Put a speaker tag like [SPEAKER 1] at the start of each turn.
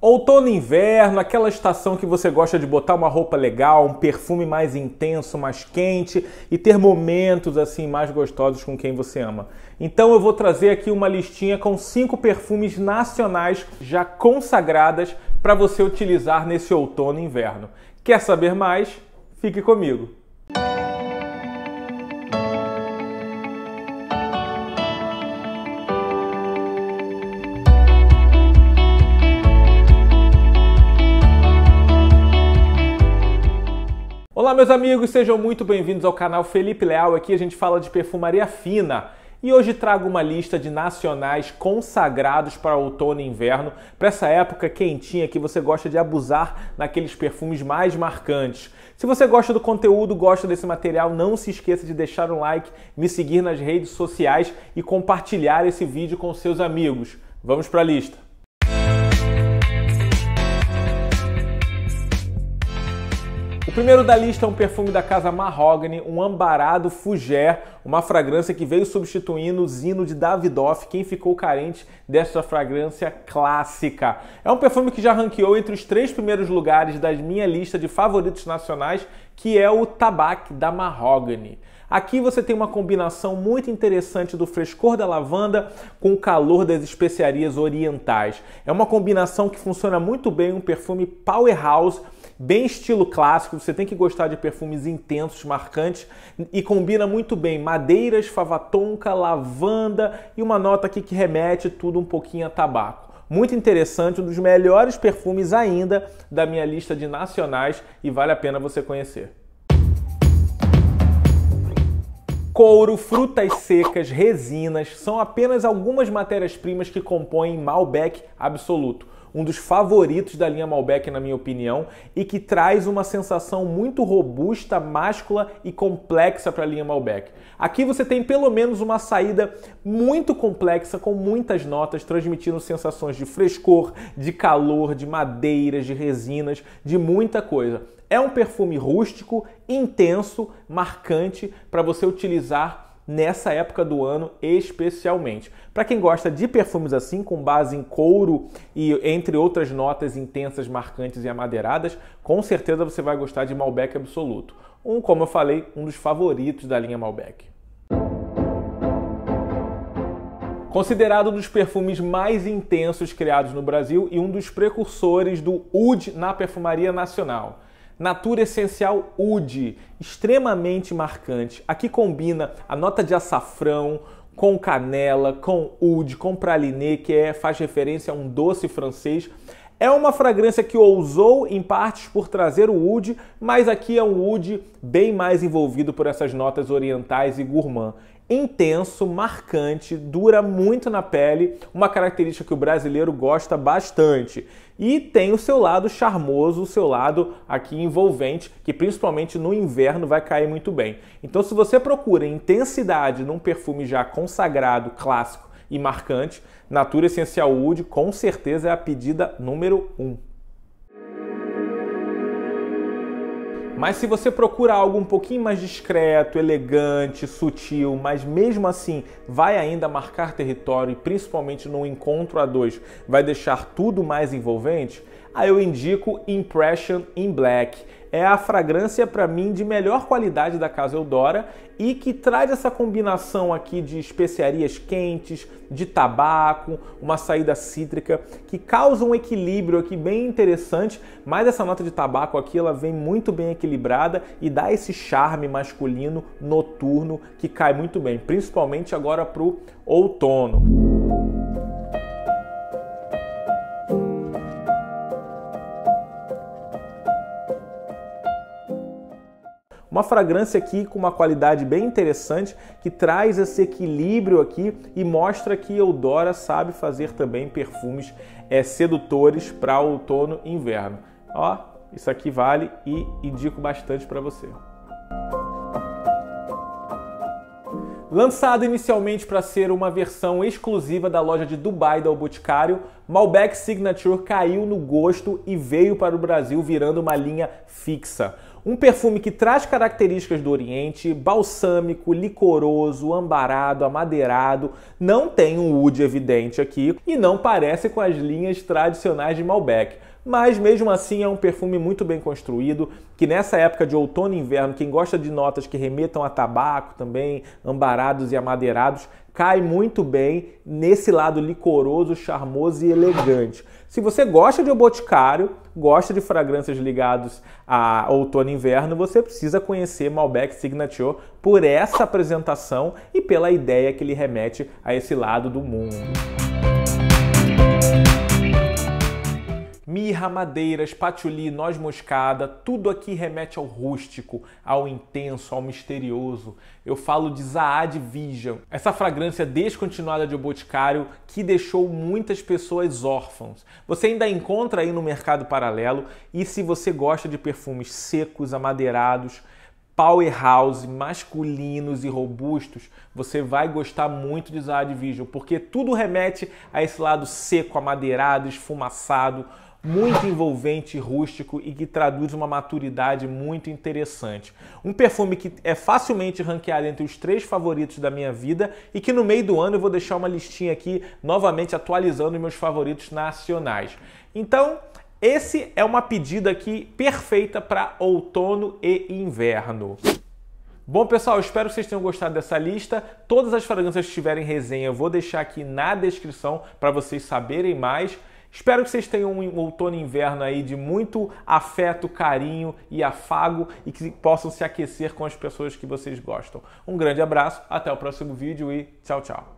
[SPEAKER 1] Outono e inverno, aquela estação que você gosta de botar uma roupa legal, um perfume mais intenso, mais quente e ter momentos assim mais gostosos com quem você ama. Então eu vou trazer aqui uma listinha com cinco perfumes nacionais já consagradas para você utilizar nesse outono e inverno. Quer saber mais? Fique comigo. Olá, meus amigos, sejam muito bem-vindos ao canal Felipe Leal. Aqui a gente fala de perfumaria fina. E hoje trago uma lista de nacionais consagrados para outono e inverno, para essa época quentinha que você gosta de abusar naqueles perfumes mais marcantes. Se você gosta do conteúdo, gosta desse material, não se esqueça de deixar um like, me seguir nas redes sociais e compartilhar esse vídeo com seus amigos. Vamos para a lista. Primeiro da lista é um perfume da casa Mahogany, um ambarado Fugère, uma fragrância que veio substituindo o Zino de Davidoff, quem ficou carente dessa fragrância clássica. É um perfume que já ranqueou entre os três primeiros lugares da minha lista de favoritos nacionais, que é o Tabac da Mahogany. Aqui você tem uma combinação muito interessante do frescor da lavanda com o calor das especiarias orientais. É uma combinação que funciona muito bem, um perfume powerhouse bem estilo clássico, você tem que gostar de perfumes intensos, marcantes e combina muito bem madeiras, fava tonka, lavanda e uma nota aqui que remete tudo um pouquinho a tabaco. Muito interessante, um dos melhores perfumes ainda da minha lista de nacionais e vale a pena você conhecer. Couro, frutas secas, resinas são apenas algumas matérias-primas que compõem Malbec absoluto um dos favoritos da linha Malbec, na minha opinião, e que traz uma sensação muito robusta, máscula e complexa para a linha Malbec. Aqui você tem pelo menos uma saída muito complexa, com muitas notas, transmitindo sensações de frescor, de calor, de madeiras, de resinas, de muita coisa. É um perfume rústico, intenso, marcante para você utilizar nessa época do ano especialmente. Para quem gosta de perfumes assim, com base em couro e entre outras notas intensas, marcantes e amadeiradas, com certeza você vai gostar de Malbec Absoluto. Um, como eu falei, um dos favoritos da linha Malbec. Considerado um dos perfumes mais intensos criados no Brasil e um dos precursores do Oud na perfumaria nacional. Natura Essencial Oud, extremamente marcante. Aqui combina a nota de açafrão com canela, com oud, com praliné, que é, faz referência a um doce francês. É uma fragrância que ousou em partes por trazer o wood, mas aqui é um wood bem mais envolvido por essas notas orientais e gourmand. Intenso, marcante, dura muito na pele, uma característica que o brasileiro gosta bastante. E tem o seu lado charmoso, o seu lado aqui envolvente, que principalmente no inverno vai cair muito bem. Então, se você procura intensidade num perfume já consagrado, clássico, e marcante, Natura Essencial Wood com certeza é a pedida número um. Mas se você procura algo um pouquinho mais discreto, elegante, sutil, mas mesmo assim vai ainda marcar território e principalmente no encontro a dois vai deixar tudo mais envolvente, aí eu indico Impression in Black. É a fragrância para mim de melhor qualidade da Casa Eudora e que traz essa combinação aqui de especiarias quentes, de tabaco, uma saída cítrica, que causa um equilíbrio aqui bem interessante, mas essa nota de tabaco aqui ela vem muito bem equilibrada e dá esse charme masculino noturno que cai muito bem, principalmente agora para o outono. Uma fragrância aqui com uma qualidade bem interessante que traz esse equilíbrio aqui e mostra que Eudora sabe fazer também perfumes é, sedutores para outono e inverno. Ó, isso aqui vale e indico bastante para você. Lançado inicialmente para ser uma versão exclusiva da loja de Dubai da O Boticário, Malbec Signature caiu no gosto e veio para o Brasil virando uma linha fixa. Um perfume que traz características do Oriente, balsâmico, licoroso, ambarado, amadeirado, não tem um wood evidente aqui e não parece com as linhas tradicionais de Malbec mas mesmo assim é um perfume muito bem construído, que nessa época de outono e inverno, quem gosta de notas que remetam a tabaco também, ambarados e amadeirados, cai muito bem nesse lado licoroso, charmoso e elegante. Se você gosta de O Boticário, gosta de fragrâncias ligadas a outono e inverno, você precisa conhecer Malbec Signature por essa apresentação e pela ideia que ele remete a esse lado do mundo. mirra, madeiras, patchouli, noz moscada, tudo aqui remete ao rústico, ao intenso, ao misterioso. Eu falo de Zaad Vision, essa fragrância descontinuada de Boticário que deixou muitas pessoas órfãos. Você ainda encontra aí no mercado paralelo e se você gosta de perfumes secos, amadeirados, powerhouse, masculinos e robustos, você vai gostar muito de Zaad Vision, porque tudo remete a esse lado seco, amadeirado, esfumaçado, muito envolvente, rústico e que traduz uma maturidade muito interessante. Um perfume que é facilmente ranqueado entre os três favoritos da minha vida e que no meio do ano eu vou deixar uma listinha aqui novamente atualizando meus favoritos nacionais. Então, esse é uma pedida aqui perfeita para outono e inverno. Bom, pessoal, espero que vocês tenham gostado dessa lista. Todas as fragrâncias que tiverem resenha eu vou deixar aqui na descrição para vocês saberem mais. Espero que vocês tenham um outono e inverno aí de muito afeto, carinho e afago e que possam se aquecer com as pessoas que vocês gostam. Um grande abraço, até o próximo vídeo e tchau, tchau.